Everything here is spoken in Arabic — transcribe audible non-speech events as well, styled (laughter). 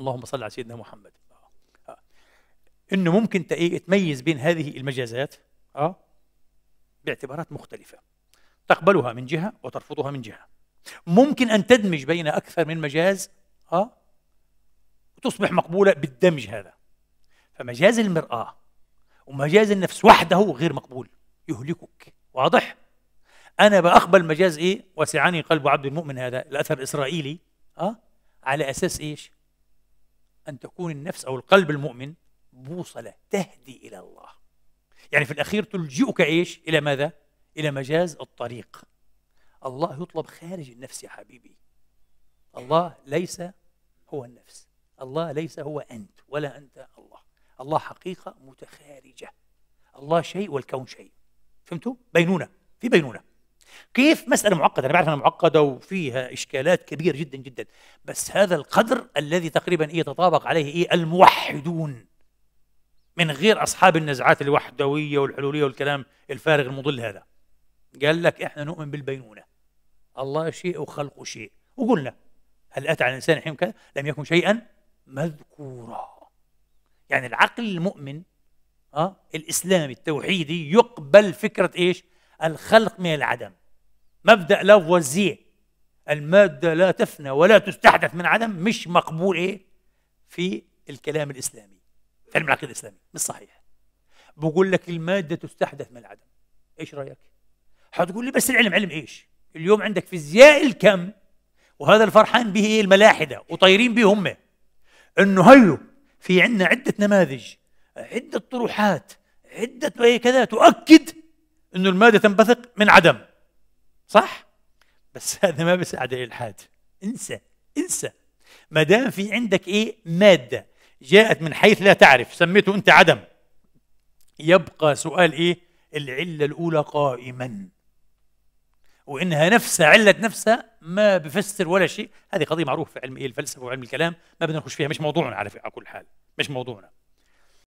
اللهم صل على سيدنا محمد آه. انه ممكن إيه، تميز بين هذه المجازات اه باعتبارات مختلفه تقبلها من جهه وترفضها من جهه ممكن ان تدمج بين اكثر من مجاز اه وتصبح مقبوله بالدمج هذا فمجاز المراه ومجاز النفس وحده غير مقبول يهلكك واضح انا بقبل مجاز ايه وسعني قلب عبد المؤمن هذا الاثر الاسرائيلي اه على اساس ايش أن تكون النفس أو القلب المؤمن بوصلة تهدي إلى الله يعني في الأخير تلجئك إيش إلى ماذا؟ إلى مجاز الطريق الله يطلب خارج النفس يا حبيبي الله ليس هو النفس الله ليس هو أنت ولا أنت الله الله حقيقة متخارجة الله شيء والكون شيء فهمتوا؟ بينونة في بينونة كيف مسألة معقدة أنا بعرف أنها معقدة وفيها إشكالات كبيرة جدا جدا بس هذا القدر الذي تقريبا إيه عليه إيه الموحدون من غير أصحاب النزعات الوحدوية والحلولية والكلام الفارغ المضل هذا قال لك إحنا نؤمن بالبينونة الله شيء وخلقه شيء وقلنا هل أتى على الإنسان حين كذا لم يكن شيئا مذكورا يعني العقل المؤمن أه؟ الإسلامي التوحيدي يقبل فكرة إيش الخلق من العدم مبدا لا الماده لا تفنى ولا تستحدث من عدم مش مقبول ايه في الكلام الاسلامي في علم العقيده الاسلامي مش صحيح بقول لك الماده تستحدث من عدم ايش رايك هتقول لي بس العلم علم ايش اليوم عندك فيزياء الكم وهذا الفرحان به ايه الملاحده وطايرين به هم انه هيو في عندنا عده نماذج عده طروحات عده كذا تؤكد انه الماده تنبثق من عدم صح بس (laughs) هذا ما بيساعد الالحاد انسى انسى ما دام في عندك ايه ماده جاءت من حيث لا تعرف سميته انت عدم يبقى سؤال ايه العله الاولى قائما وانها نفسها عله نفسها ما بفسر ولا شيء هذه قضيه معروفه في علم ايه الفلسفه وعلم الكلام ما بدنا نخش فيها مش موضوعنا على كل حال مش موضوعنا